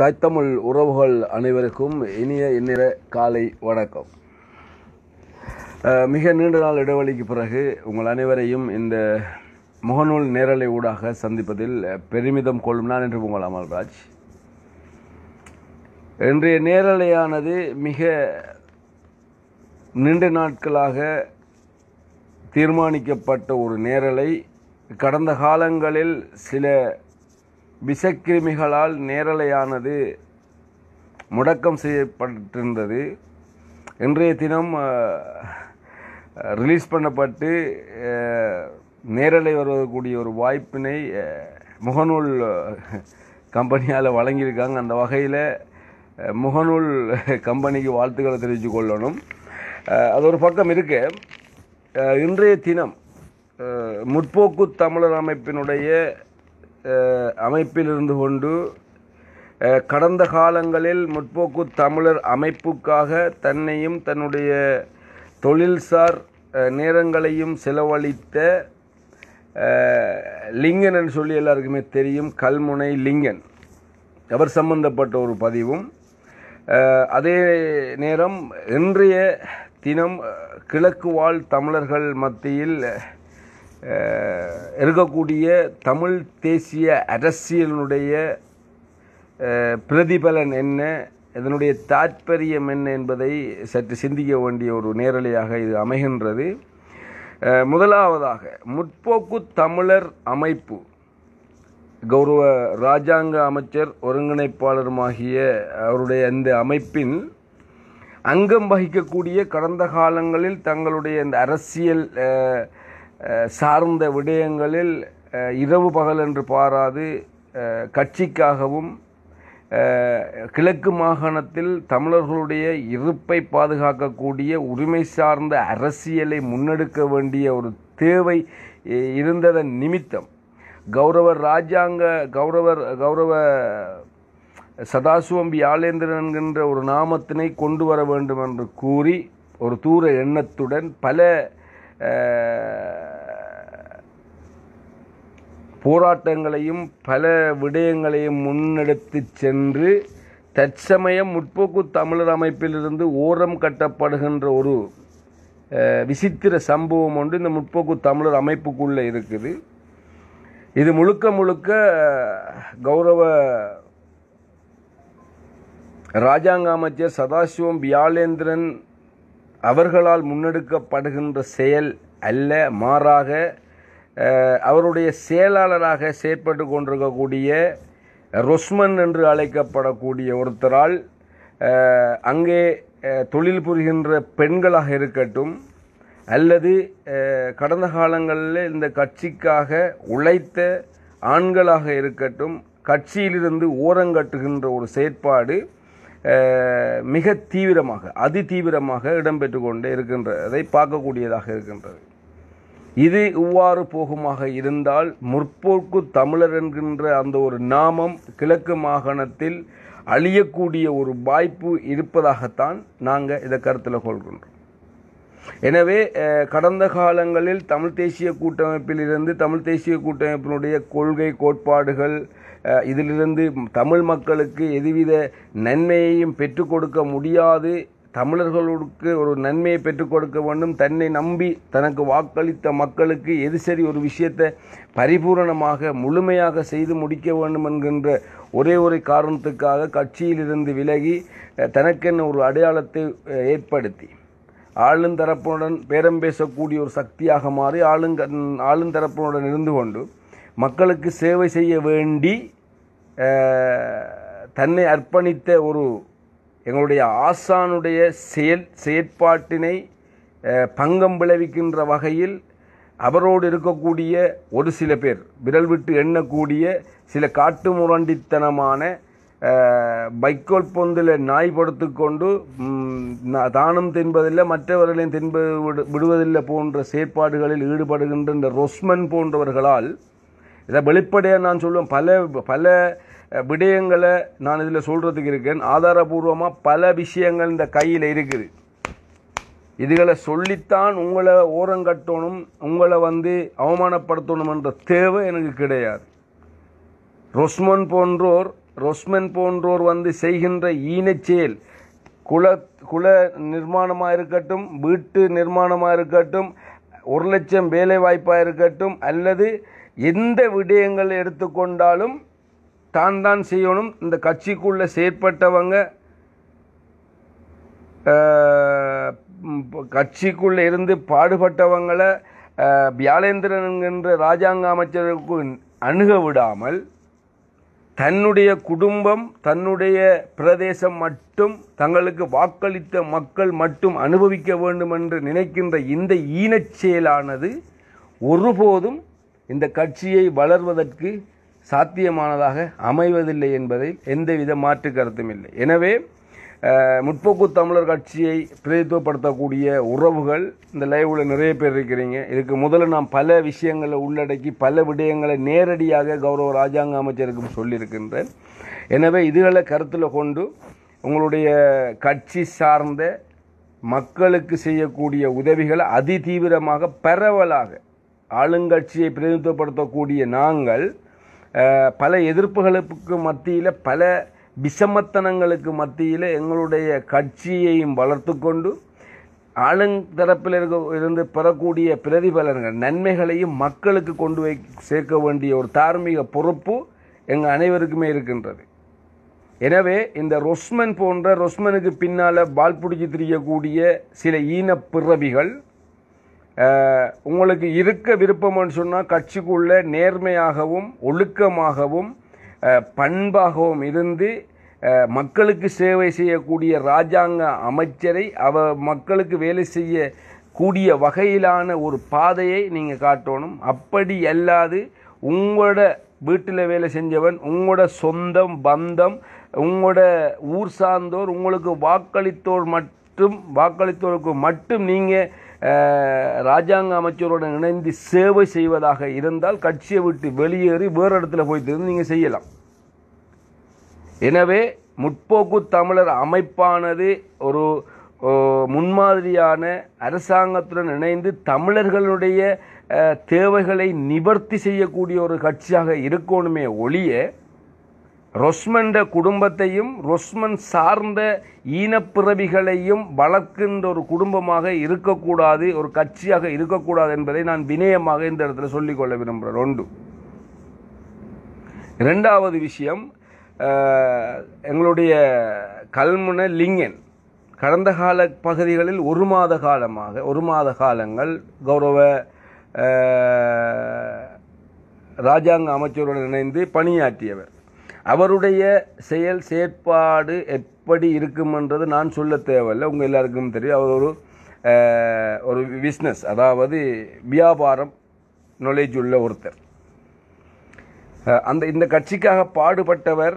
தாய்த்தமிழ் உறவுகள் அனைவருக்கும் இனிய இந்நிற காலை வணக்கம் மிக நீண்ட நாள் இடைவெளிக்கு பிறகு உங்கள் அனைவரையும் இந்த முகநூல் நேரலை ஊடாக சந்திப்பதில் பெருமிதம் கொள்ளும் நான் என்று உங்கள் அமல்ராஜ் இன்றைய நேரலையானது மிக நீண்ட நாட்களாக தீர்மானிக்கப்பட்ட ஒரு நேரலை கடந்த காலங்களில் சில விஷக்கிருமிகளால் நேரலையானது முடக்கம் செய்யப்பட்டிருந்தது இன்றைய தினம் ரிலீஸ் பண்ணப்பட்டு நேரலை கூடிய ஒரு வாய்ப்பினை முகநூல் கம்பெனியால் வழங்கியிருக்காங்க அந்த வகையில் முகநூல் கம்பெனிக்கு வாழ்த்துக்களை தெரிவித்து கொள்ளணும் அது ஒரு பக்கம் இருக்கு இன்றைய தினம் முற்போக்கு தமிழர் அமைப்பினுடைய அமைப்பில் இருந்து கொண்டு கடந்த காலங்களில் முற்போக்கு தமிழர் அமைப்புக்காக தன்னையும் தன்னுடைய தொழில்சார் நேரங்களையும் செலவழித்த லிங்கன் என்று சொல்லி எல்லாருக்குமே தெரியும் கல்முனை லிங்கன் அவர் சம்பந்தப்பட்ட ஒரு பதிவும் அதே நேரம் இன்றைய தினம் கிழக்கு வாழ் தமிழர்கள் மத்தியில் இருக்கக்கூடிய தமிழ் தேசிய அரசியலினுடைய பிரதிபலன் என்ன இதனுடைய தாற்பயம் என்ன என்பதை சற்று சிந்திக்க வேண்டிய ஒரு நேரலையாக இது அமைகின்றது முதலாவதாக முற்போக்கு தமிழர் அமைப்பு கௌரவ இராஜாங்க அமைச்சர் ஒருங்கிணைப்பாளருமாகிய அவருடைய அந்த அமைப்பின் அங்கம் வகிக்கக்கூடிய கடந்த காலங்களில் தங்களுடைய இந்த அரசியல் சார்ந்த விடயங்களில் இரவு பகல் என்று பாராது கட்சிக்காகவும் கிழக்கு மாகாணத்தில் தமிழர்களுடைய இருப்பை பாதுகாக்கக்கூடிய உரிமை சார்ந்த அரசியலை முன்னெடுக்க வேண்டிய ஒரு தேவை இருந்ததன் நிமித்தம் கௌரவர் ராஜாங்க கௌரவர் கௌரவ சதாசிவம் வியாழேந்திரன் என்கின்ற ஒரு நாமத்தினை கொண்டு வர வேண்டும் என்று கூறி ஒரு தூர எண்ணத்துடன் பல போராட்டங்களையும் பல விடயங்களையும் முன்னெடுத்து சென்று தற்சமயம் முற்போக்கு தமிழர் அமைப்பிலிருந்து ஓரம் கட்டப்படுகின்ற ஒரு விசித்திர சம்பவம் ஒன்று இந்த முற்போக்கு தமிழர் அமைப்புக்குள்ளே இருக்குது இது முழுக்க முழுக்க கௌரவ ராஜாங்க அமைச்சர் சதாசிவம் வியாழேந்திரன் அவர்களால் முன்னெடுக்கப்படுகின்ற செயல் அல்ல மாறாக அவருடைய செயலாளராக செயற்பட்டு கொண்டிருக்கக்கூடிய ரொஸ்மன் என்று அழைக்கப்படக்கூடிய ஒருத்தரால் அங்கே தொழில் புரிகின்ற பெண்களாக இருக்கட்டும் அல்லது கடந்த காலங்களில் இந்த கட்சிக்காக உழைத்த ஆண்களாக இருக்கட்டும் கட்சியிலிருந்து ஓரங்கட்டுகின்ற ஒரு செயற்பாடு மிக தீவிரமாக அதிதீவிரமாக இடம்பெற்று கொண்டே இருக்கின்றதை பார்க்கக்கூடியதாக இருக்கின்றது இது இவ்வாறு போகுமாக இருந்தால் முற்போக்கு தமிழர் என்கின்ற அந்த ஒரு நாமம் கிழக்கு மாகாணத்தில் அழியக்கூடிய ஒரு வாய்ப்பு இருப்பதாகத்தான் நாங்கள் இதை கருத்தில் கொள்கின்றோம் எனவே கடந்த காலங்களில் தமிழ் தேசிய கூட்டமைப்பிலிருந்து தமிழ் தேசிய கூட்டமைப்பினுடைய கொள்கை கோட்பாடுகள் இதிலிருந்து தமிழ் மக்களுக்கு எதுவித நன்மையையும் பெற்றுக் கொடுக்க முடியாது தமிழர்களுக்கு ஒரு நன்மையை பெற்றுக் கொடுக்க வேண்டும் தன்னை நம்பி தனக்கு வாக்களித்த மக்களுக்கு எது சரி ஒரு விஷயத்தை பரிபூரணமாக முழுமையாக செய்து முடிக்க வேண்டும் என்கின்ற ஒரே ஒரு காரணத்துக்காக கட்சியிலிருந்து விலகி தனக்கென்ன ஒரு அடையாளத்தை ஏற்படுத்தி ஆளுந்தரப்புடன் பேரம் பேசக்கூடிய ஒரு சக்தியாக மாறி ஆளுங்க ஆளுந்தரப்புடன் இருந்து கொண்டு மக்களுக்கு சேவை செய்ய வேண்டி தன்னை அர்ப்பணித்த ஒரு எங்களுடைய ஆசானுடைய செயல் செயற்பாட்டினை பங்கம் விளைவிக்கின்ற வகையில் அவரோடு இருக்கக்கூடிய ஒரு சில பேர் விரல் விட்டு எண்ணக்கூடிய சில காட்டு முரண்டித்தனமான வைக்கோல் பொந்தில் நாய் படுத்து கொண்டு தானும் தின்பதில்லை மற்றவர்களையும் தின்ப விடுவதில்லை போன்ற செயற்பாடுகளில் ஈடுபடுகின்ற இந்த ரொஸ்மன் போன்றவர்களால் இதை வெளிப்படையாக நான் சொல்லுவேன் பல பல விடயங்களை நான் இதில் சொல்கிறதுக்கு இருக்கேன் ஆதாரபூர்வமாக பல விஷயங்கள் இந்த கையில் இருக்குது இதுகளை சொல்லித்தான் உங்களை ஓரங்கட்டணும் உங்களை வந்து என்ற தேவை எனக்கு கிடையாது ரொஸ்மன் போன்றோர் ரொஸ்மன் போன்றோர் வந்து செய்கின்ற ஈனச்செயல் செயல் குல குல நிர்மாணமாக இருக்கட்டும் வீட்டு நிர்மாணமாக இருக்கட்டும் ஒரு லட்சம் வேலை வாய்ப்பாக இருக்கட்டும் அல்லது எந்த விடயங்கள் எடுத்துக்கொண்டாலும் தான் தான் செய்யணும் இந்த கட்சிக்குள்ளே செயற்பட்டவங்க கட்சிக்குள்ளே இருந்து பாடுபட்டவங்களை வியாழேந்திரன் ராஜாங்க அமைச்சருக்கு அணுக விடாமல் தன்னுடைய குடும்பம் தன்னுடைய பிரதேசம் மட்டும் தங்களுக்கு வாக்களித்த மக்கள் மட்டும் அனுபவிக்க வேண்டும் என்று நினைக்கின்ற இந்த ஈனச் செயலானது ஒருபோதும் இந்த கட்சியை வளர்வதற்கு சாத்தியமானதாக அமைவதில்லை என்பதில் எந்தவித மாற்று கருத்தும் இல்லை எனவே முற்போக்கு தமிழர் கட்சியை பிரதித்துவப்படுத்தக்கூடிய உறவுகள் இந்த லைவில் நிறைய பேர் இருக்கிறீங்க இதுக்கு முதல்ல நாம் பல விஷயங்களை உள்ளடக்கி பல விடயங்களை நேரடியாக கௌரவ ராஜாங்க அமைச்சருக்கும் சொல்லியிருக்கின்றேன் எனவே இதுகளை கருத்தில் கொண்டு உங்களுடைய கட்சி சார்ந்த மக்களுக்கு செய்யக்கூடிய உதவிகளை அதிதீவிரமாக பரவலாக ஆளுங்கட்சியை பிரதிநிதித்துவப்படுத்தக்கூடிய நாங்கள் பல எதிர்ப்புகளுக்கு மத்தியில் பல விஷமத்தனங்களுக்கு மத்தியில் எங்களுடைய கட்சியையும் வளர்த்து கொண்டு தரப்பில் இருக்க இருந்து பெறக்கூடிய பிரதிபலன்கள் நன்மைகளையும் மக்களுக்கு கொண்டு போய் சேர்க்க வேண்டிய ஒரு தார்மீக பொறுப்பு எங்கள் அனைவருக்குமே இருக்கின்றது எனவே இந்த ரொஸ்மன் போன்ற ரொஸ்மனுக்கு பின்னால் பால் பிடிச்சி திரியக்கூடிய சில ஈன பிறவிகள் உங்களுக்கு இருக்க விருப்பம்னு சொன்னால் கட்சிக்குள்ளே நேர்மையாகவும் ஒழுக்கமாகவும் பண்பாகவும் இருந்து மக்களுக்கு சேவை செய்யக்கூடிய இராஜாங்க அமைச்சரை அவ மக்களுக்கு வேலை செய்ய கூடிய வகையிலான ஒரு பாதையை நீங்கள் காட்டணும் அப்படி அல்லாது உங்களோட வீட்டில் வேலை செஞ்சவன் உங்களோட சொந்தம் பந்தம் உங்களோட ஊர் சார்ந்தோர் உங்களுக்கு வாக்களித்தோர் மட்டும் வாக்களித்தோருக்கு மட்டும் நீங்கள் ராஜாங்க அமைச்சருடன் இணைந்து சேவை செய்வதாக இருந்தால் கட்சியை விட்டு வெளியேறி வேறு இடத்துல போய் தெரிந்து நீங்கள் செய்யலாம் எனவே முற்போக்கு தமிழர் அமைப்பானது ஒரு முன்மாதிரியான அரசாங்கத்துடன் இணைந்து தமிழர்களுடைய தேவைகளை நிவர்த்தி செய்யக்கூடிய ஒரு கட்சியாக இருக்கணுமே ஒழிய ரொஸ்மண்ட குடும்பத்தையும் ரொஸ்மன் சார்ந்த ஈனப்பிறவிகளையும் வளர்க்கின்ற ஒரு குடும்பமாக இருக்கக்கூடாது ஒரு கட்சியாக இருக்கக்கூடாது என்பதை நான் வினயமாக இந்த இடத்துல சொல்லிக்கொள்ள விரும்புகிறேன் ரெண்டு ரெண்டாவது விஷயம் எங்களுடைய கல்முன லிங்கன் கடந்த கால பகுதிகளில் ஒரு மாத காலமாக ஒரு மாத காலங்கள் கௌரவ ராஜாங்க அமைச்சருடன் இணைந்து பணியாற்றியவர் அவருடைய செயல் செயற்பாடு எப்படி இருக்குமென்றது நான் சொல்ல தேவையில்லை உங்கள் எல்லாருக்கும் தெரியும் அவர் ஒரு ஒரு பிஸ்னஸ் அதாவது வியாபாரம் நாலேஜ் உள்ள ஒருத்தர் அந்த இந்த கட்சிக்காக பாடுபட்டவர்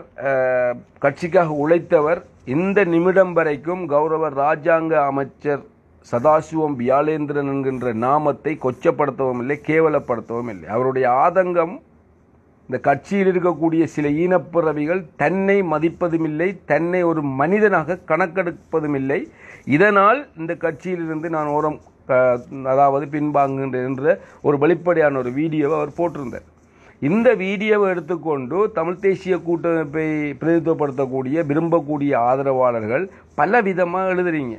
கட்சிக்காக உழைத்தவர் இந்த நிமிடம் வரைக்கும் கௌரவ ராஜாங்க அமைச்சர் சதாசிவம் வியாழேந்திரன் என்கின்ற நாமத்தை கொச்சப்படுத்தவும் இல்லை கேவலப்படுத்தவும் இல்லை அவருடைய ஆதங்கம் இந்த கட்சியில் இருக்கக்கூடிய சில ஈனப்பிறவிகள் தன்னை மதிப்பதுமில்லை தன்னை ஒரு மனிதனாக கணக்கெடுப்பதுமில்லை இதனால் இந்த கட்சியிலிருந்து நான் ஓரம் அதாவது பின்வாங்குகின்ற ஒரு வெளிப்படையான ஒரு வீடியோவை அவர் போட்டிருந்தார் இந்த வீடியோவை எடுத்துக்கொண்டு தமிழ் தேசிய கூட்டமைப்பை பிரதித்துவப்படுத்தக்கூடிய விரும்பக்கூடிய ஆதரவாளர்கள் பல விதமாக எழுதுறீங்க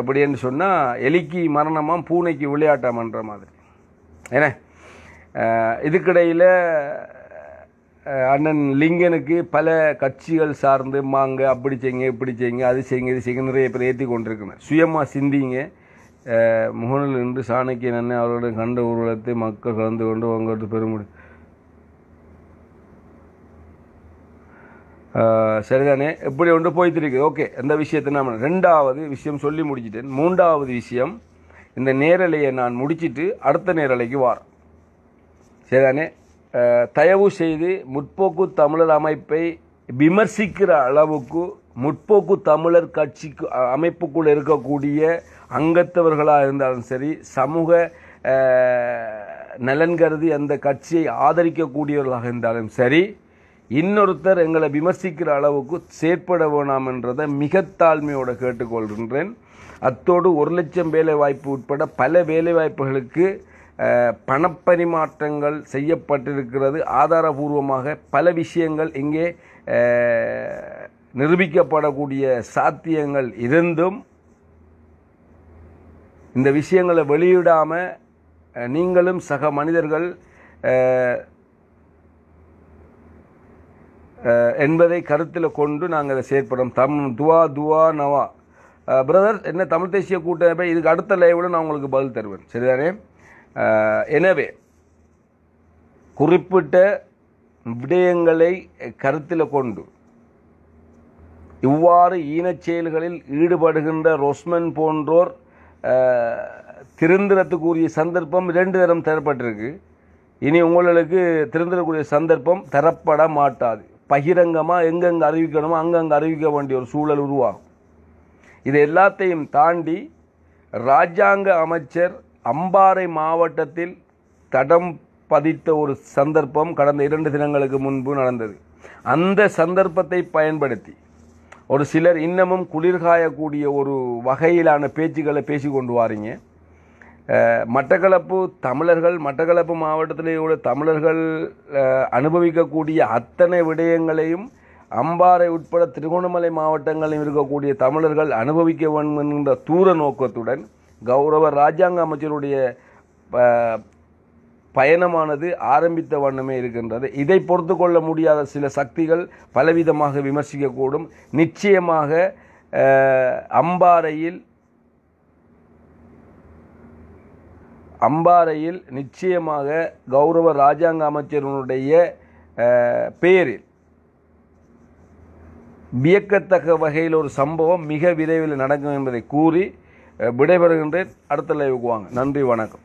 எப்படின்னு சொன்னால் எலிக்கு மரணமாக பூனைக்கு விளையாட்டமன்ற மாதிரி என்ன இதுக்கிடையில் அண்ணன் லிங்கனுக்கு பல கட்சிகள் சார்ந்து மாங்க அப்படி செய்ங்க இப்படி செய்யுங்க அது செய்ங்க இது செய்யுங்க நிறைய பேர் ஏற்றி கொண்டிருக்கணும் சுயமாக சிந்திங்க முகனில் நின்று சாணக்கிய நன்னை அவரோட கண்ட ஊர்வலத்தை மக்கள் கலந்து கொண்டு அவங்களோட பெருமுடி சரிதானே எப்படி ஒன்று போய்த்திருக்கு ஓகே எந்த விஷயத்தை நான் ரெண்டாவது விஷயம் சொல்லி முடிச்சிட்டேன் மூன்றாவது விஷயம் இந்த நேரலையை நான் முடிச்சிட்டு அடுத்த நேரலைக்கு வாரேன் சரிதானே தயவு செய்து முற்போக்கு தமிழர் அமைப்பை விமர்சிக்கிற அளவுக்கு முற்போக்கு தமிழர் கட்சிக்கு அமைப்புக்குள் இருக்கக்கூடிய அங்கத்தவர்களாக இருந்தாலும் சரி சமூக நலன் கருதி அந்த கட்சியை ஆதரிக்கக்கூடியவர்களாக இருந்தாலும் சரி இன்னொருத்தர் எங்களை விமர்சிக்கிற அளவுக்கு செயற்பட வேணாம் என்றதை மிக தாழ்மையோடு கேட்டுக்கொள்கின்றேன் அத்தோடு ஒரு லட்சம் வேலைவாய்ப்பு உட்பட பல வேலைவாய்ப்புகளுக்கு பணப்பரிமாற்றங்கள் செய்யப்பட்டிருக்கிறது ஆதாரபூர்வமாக பல விஷயங்கள் இங்கே நிரூபிக்கப்படக்கூடிய சாத்தியங்கள் இருந்தும் இந்த விஷயங்களை வெளியிடாமல் நீங்களும் சக மனிதர்கள் என்பதை கருத்தில் கொண்டு நாங்கள் இதை செயற்படும் தம் துவா துவா நவா பிரதர் என்ன தமிழ் தேசிய கூட்டமைப்பை இதுக்கு அடுத்த லைவில் நான் உங்களுக்கு பதில் தருவேன் சரிதானே எனவே குறிப்பிட்ட விடயங்களை கருத்தில் கொண்டு இவ்வாறு ஈனச் செயல்களில் ஈடுபடுகின்ற ரொஸ்மன் போன்றோர் திருந்திரத்துக்குரிய சந்தர்ப்பம் ரெண்டு தரம் தரப்பட்டிருக்கு இனி உங்களுக்கு திருந்திரக்கூடிய சந்தர்ப்பம் தரப்பட மாட்டாது பகிரங்கமாக எங்கெங்கே அறிவிக்கணுமோ அங்கங்கே அறிவிக்க வேண்டிய ஒரு சூழல் உருவாகும் இது எல்லாத்தையும் தாண்டி இராஜாங்க அமைச்சர் அம்பாறை மாவட்டத்தில் தடம் பதித்த ஒரு சந்தர்ப்பம் கடந்த இரண்டு தினங்களுக்கு முன்பு நடந்தது அந்த சந்தர்ப்பத்தை பயன்படுத்தி ஒரு சிலர் இன்னமும் குளிர்காயக்கூடிய ஒரு வகையிலான பேச்சுக்களை பேசி கொண்டு வாரீங்க மட்டக்களப்பு தமிழர்கள் மட்டக்களப்பு மாவட்டத்தில் உள்ள தமிழர்கள் அனுபவிக்கக்கூடிய அத்தனை விடயங்களையும் அம்பாறை உட்பட திருகோணமலை மாவட்டங்களில் இருக்கக்கூடிய தமிழர்கள் அனுபவிக்க வேண்டும் என்கின்ற தூர நோக்கத்துடன் கௌரவ ராஜாங்க அமைச்சருடைய பயணமானது ஆரம்பித்த வண்ணமே இருக்கின்றது இதை பொறுத்து கொள்ள முடியாத சில சக்திகள் பலவிதமாக விமர்சிக்கக்கூடும் நிச்சயமாக அம்பாறையில் அம்பாறையில் நிச்சயமாக கௌரவ ராஜாங்க அமைச்சருடைய பெயரில் வியக்கத்தக்க வகையில் ஒரு சம்பவம் மிக விரைவில் நடக்கும் என்பதை கூறி விடைபெறுகின்றேன் அடுத்த லைவுக்கு வாங்க நன்றி வணக்கம்